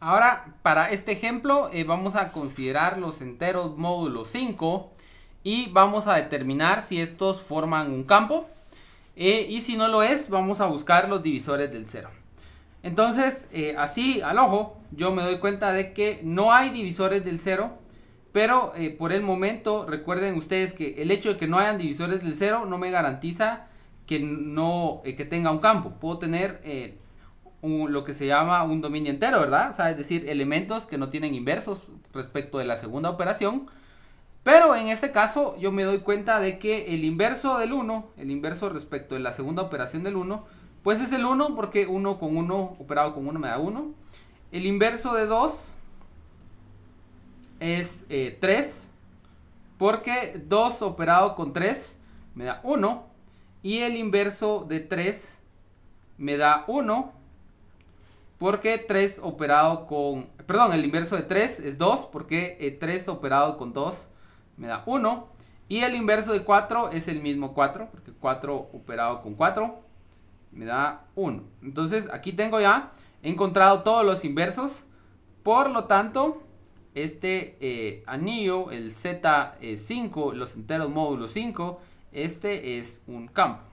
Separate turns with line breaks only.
Ahora, para este ejemplo, eh, vamos a considerar los enteros módulo 5 y vamos a determinar si estos forman un campo. Eh, y si no lo es, vamos a buscar los divisores del 0. Entonces, eh, así al ojo, yo me doy cuenta de que no hay divisores del 0, pero por el momento recuerden ustedes que el hecho de que no hayan divisores del 0 no me garantiza que, no, que tenga un campo. Puedo tener lo que se llama un dominio entero, ¿verdad? O sea, es decir, elementos que no tienen inversos respecto de la segunda operación. Pero en este caso yo me doy cuenta de que el inverso del 1, el inverso respecto de la segunda operación del 1, pues es el 1 porque 1 con 1 operado con 1 me da 1. El inverso de 2 es 3 eh, porque 2 operado con 3 me da 1 y el inverso de 3 me da 1 porque 3 operado con... Perdón, el inverso de 3 es 2, porque 3 eh, operado con 2 me da 1. Y el inverso de 4 es el mismo 4, porque 4 operado con 4 me da 1. Entonces aquí tengo ya encontrado todos los inversos. Por lo tanto, este eh, anillo, el Z5, eh, los enteros módulos 5, este es un campo.